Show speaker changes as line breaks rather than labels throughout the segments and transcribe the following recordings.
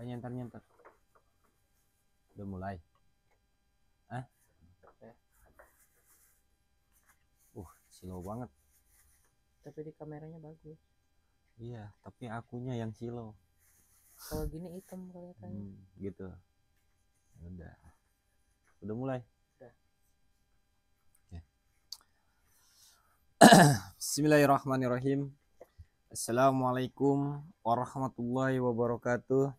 Oh, nyentar nyentar. Udah mulai. Ah? Uh, silau banget. Tapi di kameranya bagus. Iya, tapi akunya yang silau. Kalau gini hitam kelihatannya. Hmm, gitu. Udah. Udah mulai. Udah. Ya. Bismillahirrahmanirrahim. Assalamualaikum warahmatullahi wabarakatuh.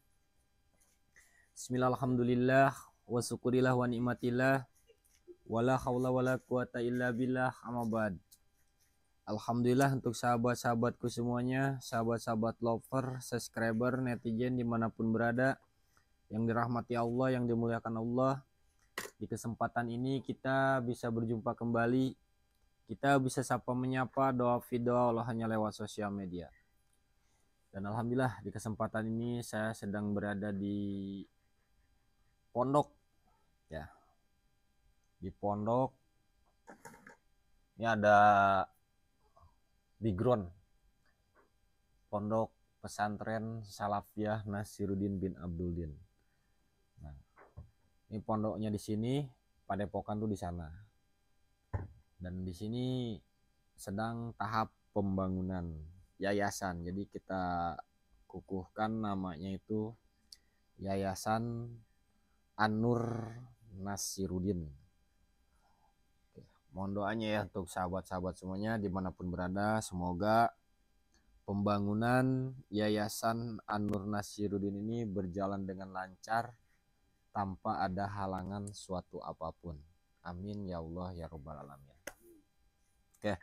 Bismillahirrahmanirrahim. Wa syukurillah wa ni'matillah. Wala haula wala quwata illa billah amabad. Alhamdulillah untuk sahabat-sahabatku semuanya, sahabat-sahabat lover, subscriber, netizen dimanapun berada, yang dirahmati Allah, yang dimuliakan Allah. Di kesempatan ini kita bisa berjumpa kembali kita bisa sapa menyapa doa video Allah hanya lewat sosial media. Dan alhamdulillah di kesempatan ini saya sedang berada di pondok ya. Di pondok ini ada background pondok pesantren Salafiyah Nasiruddin bin Abduldin. Nah, ini pondoknya di sini, Padepokan tuh di sana dan di sini sedang tahap pembangunan yayasan. Jadi kita kukuhkan namanya itu Yayasan Anur Nasirudin. Oke, mohon doanya ya untuk sahabat-sahabat semuanya dimanapun berada. Semoga pembangunan Yayasan Anur Nasirudin ini berjalan dengan lancar tanpa ada halangan suatu apapun. Amin ya Allah ya Rabbal Alamin. Oke.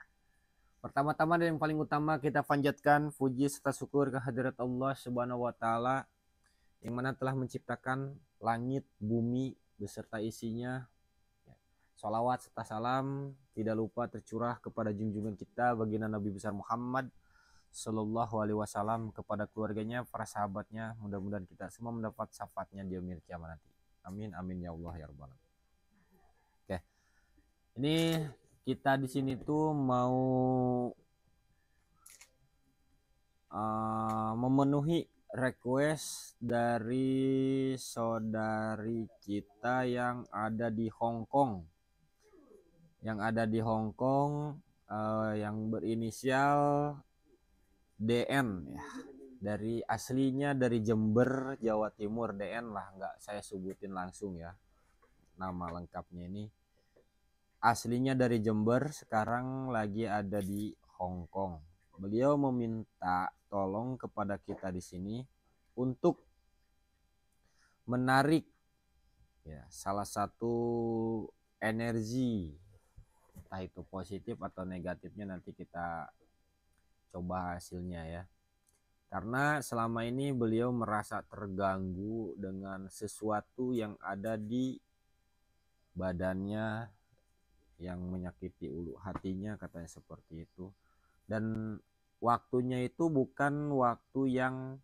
Pertama-tama dan yang paling utama kita panjatkan puji serta syukur kehadirat Allah Subhanahu wa taala yang mana telah menciptakan langit, bumi beserta isinya. Ya. Salawat serta salam tidak lupa tercurah kepada junjungan kita baginda Nabi besar Muhammad sallallahu Alaihi Wasallam kepada keluarganya, para sahabatnya. Mudah-mudahan kita semua mendapat syafaatnya di akhir kiamat nanti. Amin, amin ya Allah ya Rabbal. Oke, ini kita di sini tuh mau uh, memenuhi request dari saudari kita yang ada di Hong Kong yang ada di Hong Kong uh, yang berinisial DN ya dari aslinya dari Jember Jawa Timur DN lah nggak saya sebutin langsung ya nama lengkapnya ini aslinya dari Jember sekarang lagi ada di Hong Kong. Beliau meminta tolong kepada kita di sini untuk menarik ya salah satu energi entah itu positif atau negatifnya nanti kita coba hasilnya ya karena selama ini beliau merasa terganggu dengan sesuatu yang ada di badannya yang menyakiti ulu hatinya katanya seperti itu dan waktunya itu bukan waktu yang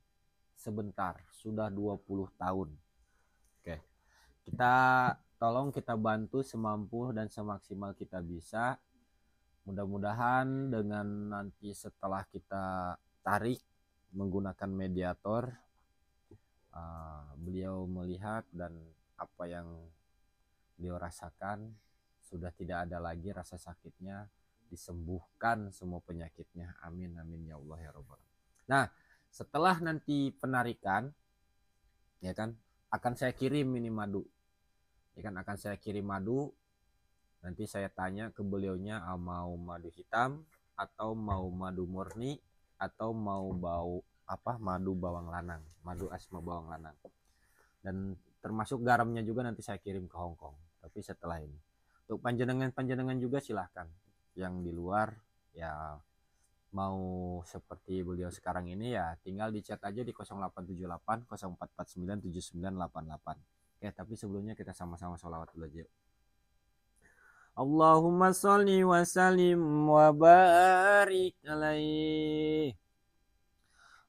sebentar sudah 20 tahun oke kita tolong kita bantu semampu dan semaksimal kita bisa mudah-mudahan dengan nanti setelah kita tarik menggunakan mediator uh, beliau melihat dan apa yang beliau rasakan sudah tidak ada lagi rasa sakitnya disembuhkan semua penyakitnya amin amin ya Allah ya robbal nah setelah nanti penarikan ya kan akan saya kirim ini madu ya kan akan saya kirim madu nanti saya tanya ke beliaunya ah, mau madu hitam atau mau madu murni atau mau bau apa madu bawang lanang madu asma bawang lanang dan termasuk garamnya juga nanti saya kirim ke hongkong tapi setelah ini untuk panjenengan-panjenengan juga silahkan yang di luar ya mau seperti beliau sekarang ini ya tinggal dicat aja di 0878 0449 7988 oke tapi sebelumnya kita sama-sama sholawat dulu aja Allahumma salli wa salim wa barik alaih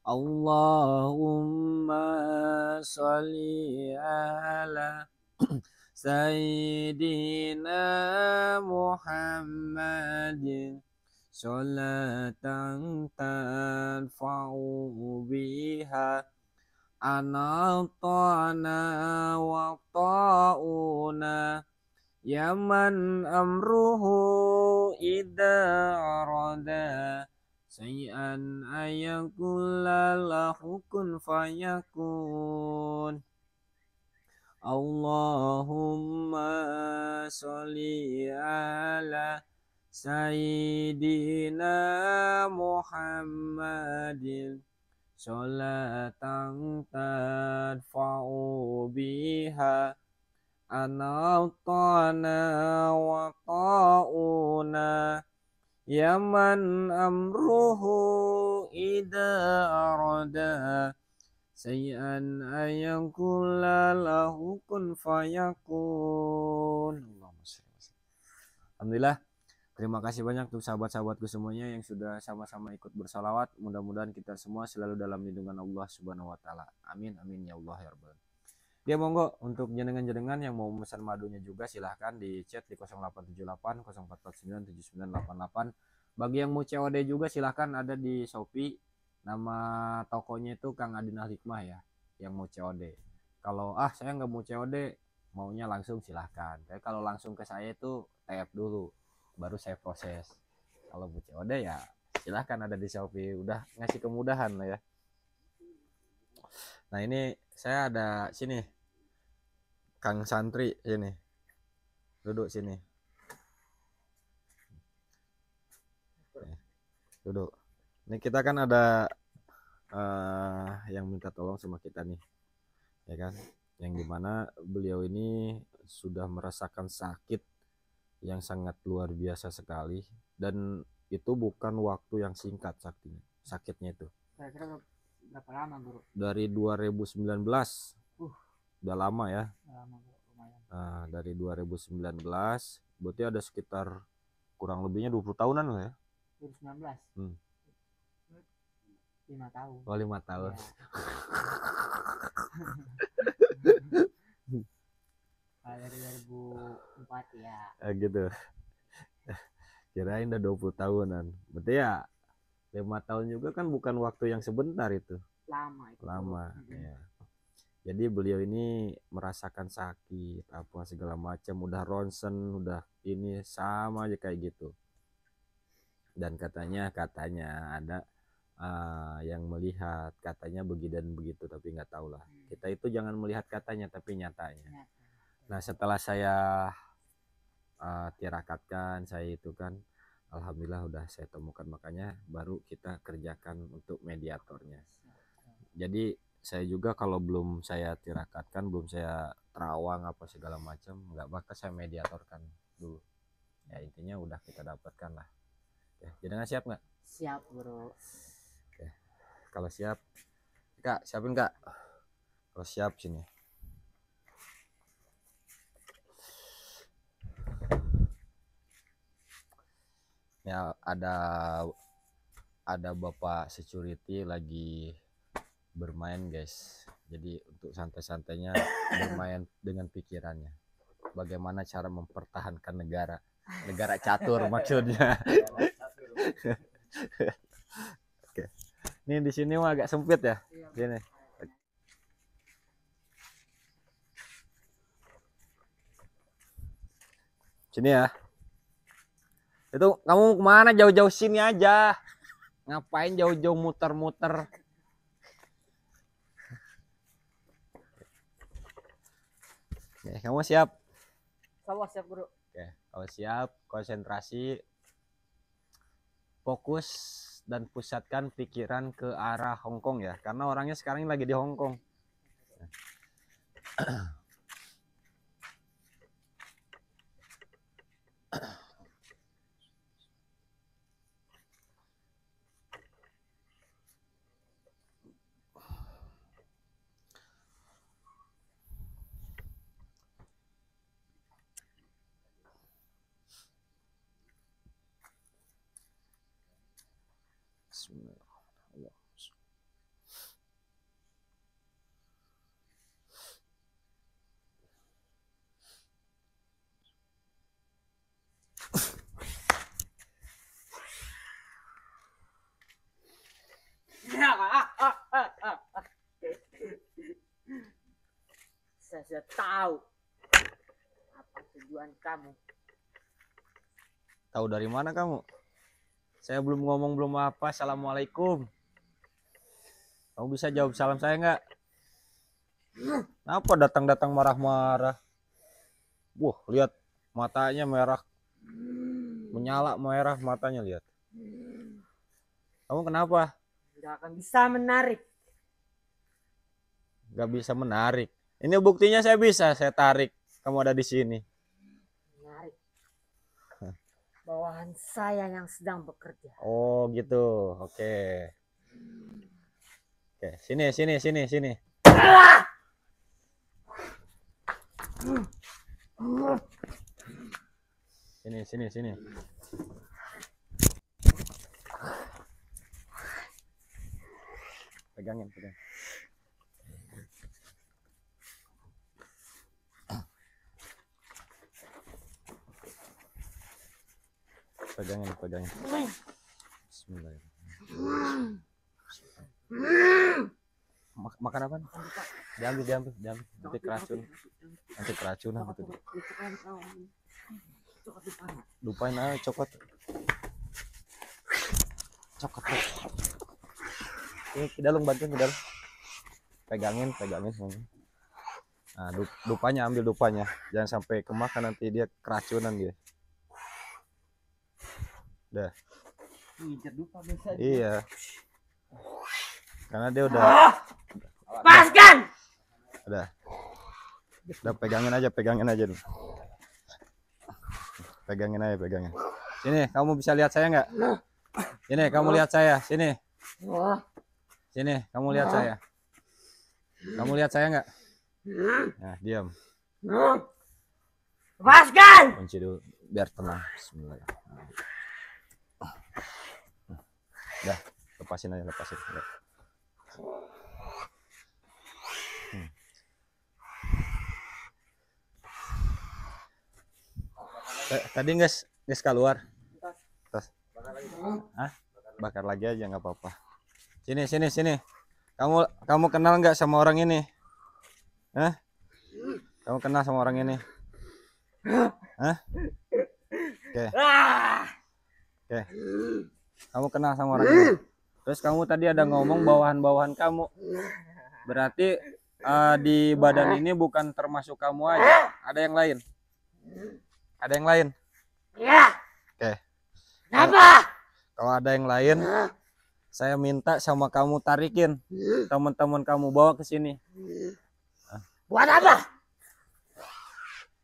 Allahumma salli ala Sayyidina Muhammad Salatan tanfa'u biha Anatana wa ta'una Yaman amruhu idha arada Sayyidina Muhammad Sayyidina Muhammad اللهم صل على سيدنا محمد صلاة تدفع بها أنطعنا وطاؤنا يا من أمره إذا أراد شيئا أن kun fayakun Alhamdulillah Terima kasih banyak untuk sahabat-sahabatku semuanya yang sudah sama-sama ikut bersalawat. Mudah-mudahan kita semua selalu dalam lindungan Allah Subhanahu wa taala. Amin amin ya Allah ya Dia Ya monggo untuk jenengan-jenengan yang mau memesan madunya juga silahkan di chat di 0878 0449 Bagi yang mau COD juga silahkan ada di Shopee nama tokonya itu Kang Adina Hikmah ya yang mau COD kalau ah saya nggak mau COD maunya langsung silahkan tapi kalau langsung ke saya itu TF dulu baru saya proses kalau mau COD ya silahkan ada di Shopee udah ngasih kemudahan lah ya nah ini saya ada sini Kang Santri sini duduk sini duduk ini kita kan ada uh, yang minta tolong sama kita nih ya kan yang dimana beliau ini sudah merasakan sakit yang sangat luar biasa sekali dan itu bukan waktu yang singkat sakitnya sakitnya itu kira-kira berapa lama bro dari 2019 uh udah lama ya lama, lumayan. nah, dari 2019 berarti ada sekitar kurang lebihnya 20 tahunan lah ya 2019 hmm lima tahun oh lima tahun ya. kalau dari 2004 ya eh, gitu kirain udah 20 tahunan berarti ya lima tahun juga kan bukan waktu yang sebentar itu lama itu lama ya jadi beliau ini merasakan sakit apa segala macam udah ronsen udah ini sama aja kayak gitu dan katanya katanya ada uh, yang melihat katanya begitu dan begitu tapi nggak tahu lah hmm. kita itu jangan melihat katanya tapi nyatanya nah setelah saya uh, tirakatkan saya itu kan alhamdulillah udah saya temukan makanya baru kita kerjakan untuk mediatornya jadi saya juga kalau belum saya tirakatkan belum saya terawang apa segala macam nggak bakal saya mediatorkan dulu ya intinya udah kita dapatkan lah ya, jadi nggak siap nggak siap bro kalau siap kak siapin kak kalau siap sini ya ada ada bapak security lagi bermain guys jadi untuk santai-santainya bermain dengan pikirannya bagaimana cara mempertahankan negara negara catur maksudnya oke okay. Nih di sini agak sempit ya. Iya. Gini. Sini ya. Itu kamu kemana jauh-jauh sini aja. Ngapain jauh-jauh muter-muter. Oke, kamu siap? Kamu siap, Bro. Oke, kamu siap, konsentrasi, fokus dan pusatkan pikiran ke arah Hong Kong ya karena orangnya sekarang lagi di Hong Kong Saya tahu apa tujuan kamu. Tahu dari mana kamu? Saya belum ngomong belum apa. Assalamualaikum. Kamu bisa jawab salam saya nggak? Kenapa datang-datang marah-marah? Wah, lihat matanya merah. Menyala merah matanya lihat. Kamu kenapa? Nggak akan bisa menarik. Nggak bisa menarik. Ini buktinya saya bisa, saya tarik. Kamu ada di sini bawahan saya yang sedang bekerja. Oh gitu, oke. Oke, sini, sini, sini, sini. Sini, sini, sini. Pegangin, pegang. pegangin pegangin Bismillahirrahmanirrahim makan apa diambil diambil diambil nanti keracun nanti keracunan gitu deh lupain aja coklat coklat ini ke dalam bantuin ke dalam pegangin pegangin semuanya nah dupanya ambil dupanya jangan sampai kemakan nanti dia keracunan dia Udah. Iya. Karena dia udah. Ah! Lepaskan. Udah. Udah pegangin aja, pegangin aja dulu. Pegangin aja, pegangin. Sini, kamu bisa lihat saya nggak? Sini, kamu lihat saya. Sini. Sini, kamu lihat saya. Kamu lihat saya nggak? Nah, diam. Lepaskan. Kunci dulu biar tenang. Bismillahirrahmanirrahim. Udah, lepasin aja, lepasin. Hmm. Eh, tadi nges, nges keluar. Terus. Hah? Bakar lagi aja nggak apa-apa. Sini, sini, sini. Kamu kamu kenal nggak sama orang ini? Hah? Kamu kenal sama orang ini? Hah? Oke. Okay. Ah! Oke. Hmm. Kamu kenal sama orang hmm. ini. Terus kamu tadi ada ngomong bawahan-bawahan kamu. Berarti uh, di badan ini bukan termasuk kamu aja. Ada yang lain? Ada yang lain? Ya. Oke. Kenapa? Kalau ada yang lain, saya minta sama kamu tarikin hmm. teman-teman kamu bawa ke sini. Buat apa?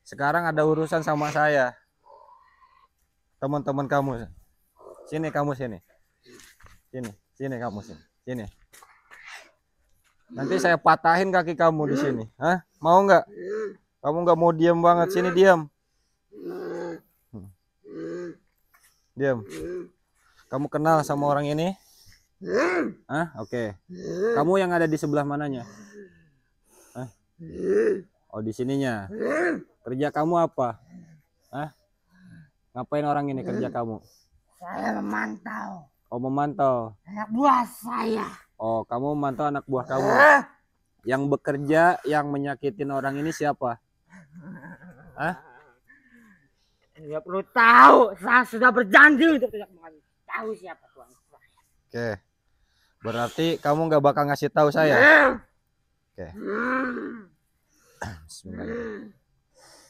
Sekarang ada urusan sama saya. Teman-teman kamu. Sini kamu sini. Sini, sini kamu sini. Sini. Nanti saya patahin kaki kamu di sini. Hah? Mau nggak? Kamu nggak mau diam banget. Sini diam. diem. Diam. Kamu kenal sama orang ini? ah Oke. Okay. Kamu yang ada di sebelah mananya? Hah? Oh, di sininya. Kerja kamu apa? Hah? Ngapain orang ini kerja kamu? Saya memantau. Oh memantau. Anak buah saya. Oh kamu memantau anak buah kamu. Eh? Yang bekerja, yang menyakitin orang ini siapa? Hah? Ya perlu tahu. Saya sudah berjanji untuk tidak tahu siapa tuan saya. Oke. Berarti kamu nggak bakal ngasih tahu saya. Eh? Oke. Semoga. Hmm. Bismillahirrahmanirrahim.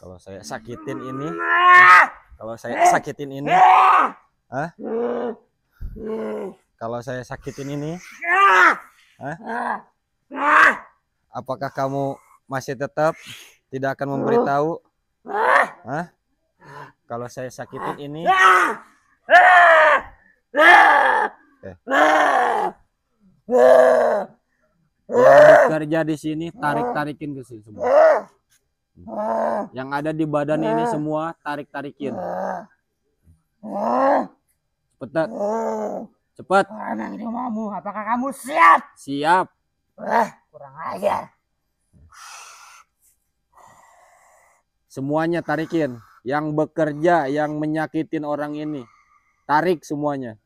Kalau saya sakitin ini, eh? kalau saya sakitin ini, Hah? Hmm. Kalau saya sakitin ini, Hah? apakah kamu masih tetap tidak akan memberitahu? Hah? Kalau saya sakitin ini, kerja hmm. bekerja di sini tarik tarikin ke sini semua. Hmm. Yang ada di badan ini semua tarik tarikin. Cepetan. Oh. Cepat. Orang ini apakah kamu siap? Siap. Wah, eh, kurang ajar. Semuanya tarikin. Yang bekerja, yang menyakitin orang ini. Tarik semuanya.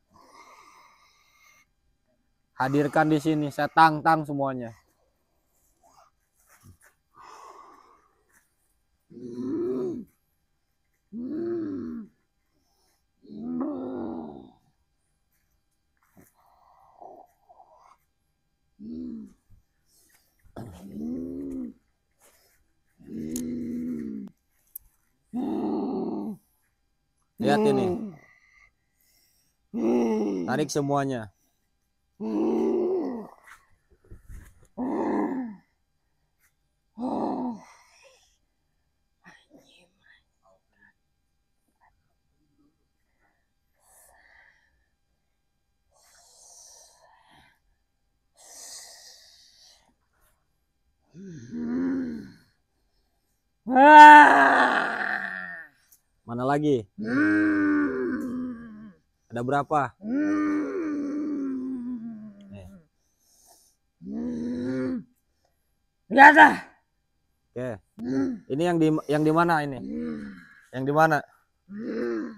Hadirkan di sini, saya tantang semuanya. Hmm. Hmm. Lihat ini. Hmm. Hmm. Tarik semuanya. Hmm. Ah. Mana lagi? Ada berapa? Hmm. Lihat dah. Oke. Okay. Hmm. Ini yang di yang di mana ini? Hmm. Yang di mana? Hmm.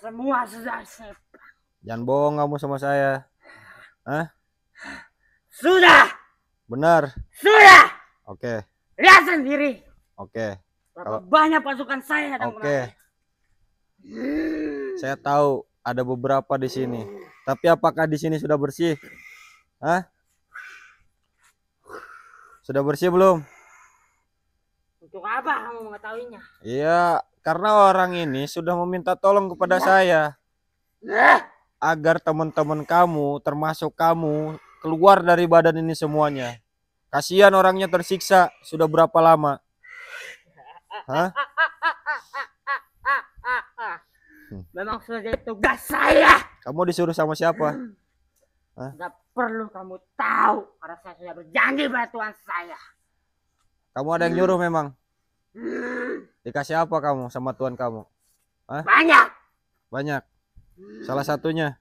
Semua sudah siap. Jangan bohong kamu sama saya. Hah? Sudah. Benar. Sudah. Oke. Okay. Lihat sendiri. Oke. Okay. Kalau... banyak pasukan saya Oke. Okay. Saya tahu ada beberapa di sini. Tapi apakah di sini sudah bersih? Hah? Sudah bersih belum? Untuk apa kamu mengetahuinya? Iya, karena orang ini sudah meminta tolong kepada nah. saya. Nah. Agar teman-teman kamu, termasuk kamu, keluar dari badan ini semuanya. Kasihan orangnya tersiksa sudah berapa lama? Hah? Hmm. Memang sudah tugas saya. Kamu disuruh sama siapa? Hah? Gak perlu kamu tahu karena saya sudah berjanji pada tuan saya. Kamu ada yang nyuruh memang? Hmm. Dikasih apa kamu sama tuan kamu? Hah? Banyak. Banyak. Hmm. Salah satunya.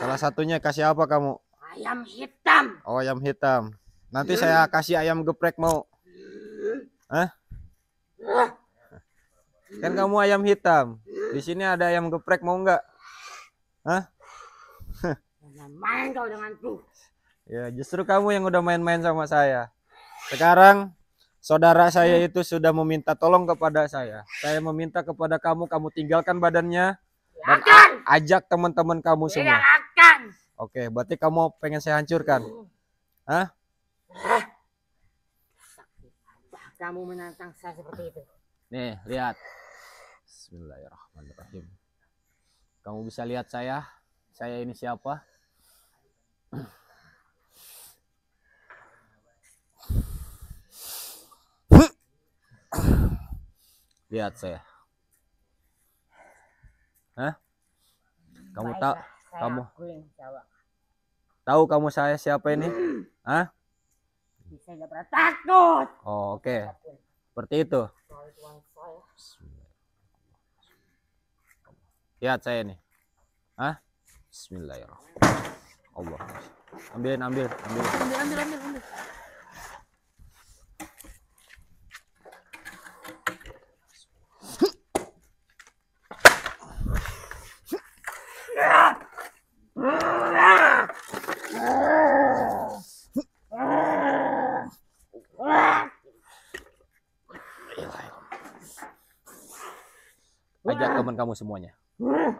Salah satunya kasih apa kamu? Ayam hitam. Oh, ayam hitam. Nanti hmm. saya kasih ayam geprek mau. Hmm. Hah? Hmm. Kan kamu ayam hitam. Di sini ada ayam geprek mau nggak? Hah? Jangan main kau denganku. Ya, justru kamu yang udah main-main sama saya. Sekarang saudara saya itu sudah meminta tolong kepada saya. Saya meminta kepada kamu kamu tinggalkan badannya dan ajak teman-teman kamu semua. Oke, berarti kamu pengen saya hancurkan. Hah? Kamu menantang saya seperti itu. Nih, lihat. Bismillahirrahmanirrahim. Kamu bisa lihat saya. Saya ini siapa? lihat saya. Hah? Kamu tahu kamu tahu kamu saya siapa ini? Hah? Saya nggak pernah takut. Oh, oke. Okay. Seperti itu lihat saya nih ah Bismillahirrahmanirrahim Allah ambilin ambil ambil ambil ambil ambil, ambil. ajak teman kamu semuanya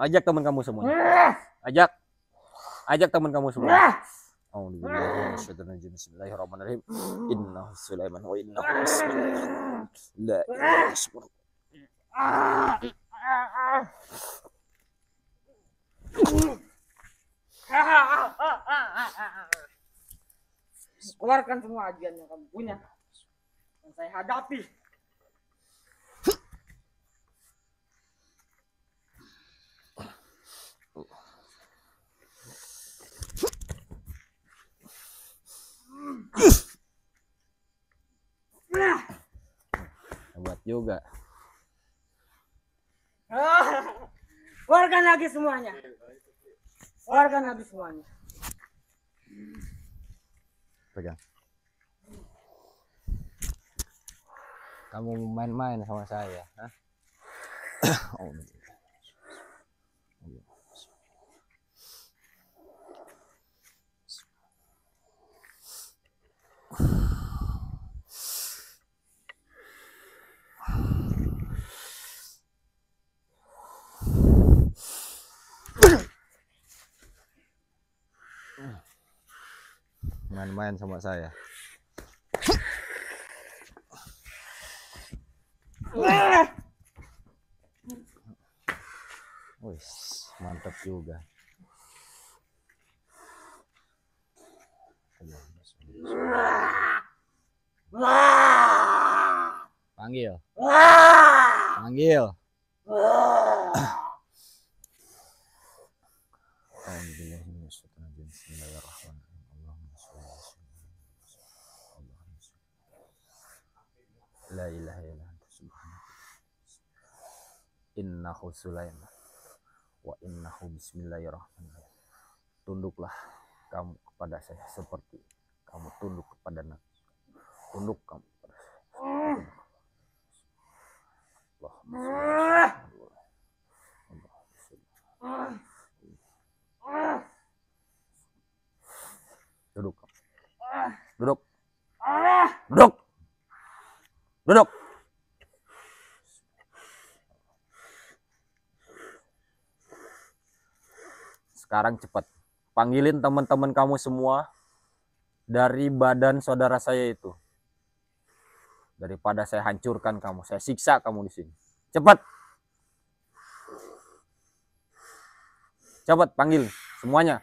Ajak teman kamu semua. Ajak. Ajak teman kamu semua. Keluarkan semua ajian yang kamu punya yang saya hadapi. Hebat juga. Keluarkan lagi semuanya. Keluarkan lagi semuanya. Pegang. Kamu main-main sama saya, ha? oh. Jangan main sama saya. Wih, mantap juga. Panggil. Panggil. Bismillahirrahmanirrahim. La ilaha illa anta subhanaka. Sulaiman wa bismillahirrahmanirrahim. Tunduklah kamu kepada saya seperti kamu tunduk kepada nabi. Tunduk kamu Allahumma Duduk. Ah. Duduk. Ah. Duduk. Duduk. Sekarang cepat. Panggilin teman-teman kamu semua dari badan saudara saya itu. Daripada saya hancurkan kamu, saya siksa kamu di sini. Cepat. Cepat panggil semuanya.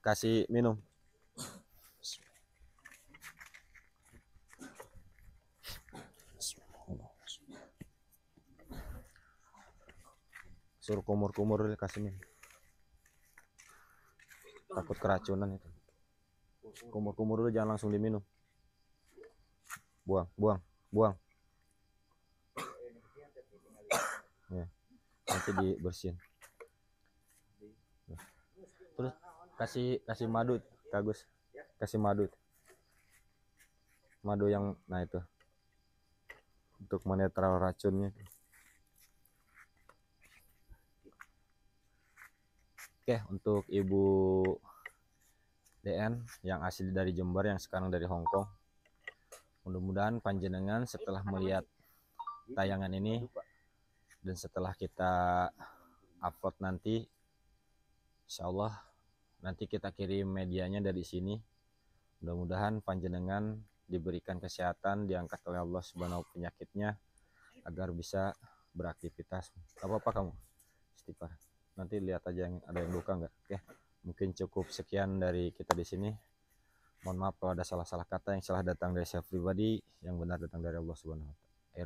kasih minum suruh kumur-kumur kasih minum takut keracunan itu kumur-kumur dulu jangan langsung diminum buang buang buang ya nanti dibersihin terus kasih kasih madu kagus kasih madu madu yang nah itu untuk menetral racunnya oke untuk ibu DN yang asli dari Jember yang sekarang dari Hong Kong. Mudah-mudahan panjenengan setelah melihat tayangan ini dan setelah kita upload nanti Insya Allah nanti kita kirim medianya dari sini mudah-mudahan panjenengan diberikan kesehatan diangkat oleh Allah subhanahu penyakitnya agar bisa beraktivitas apa apa kamu istighfar nanti lihat aja yang ada yang buka nggak oke okay mungkin cukup sekian dari kita di sini mohon maaf kalau ada salah-salah kata yang salah datang dari saya pribadi yang benar datang dari Allah Subhanahu wa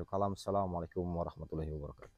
taala. Assalamualaikum warahmatullahi wabarakatuh.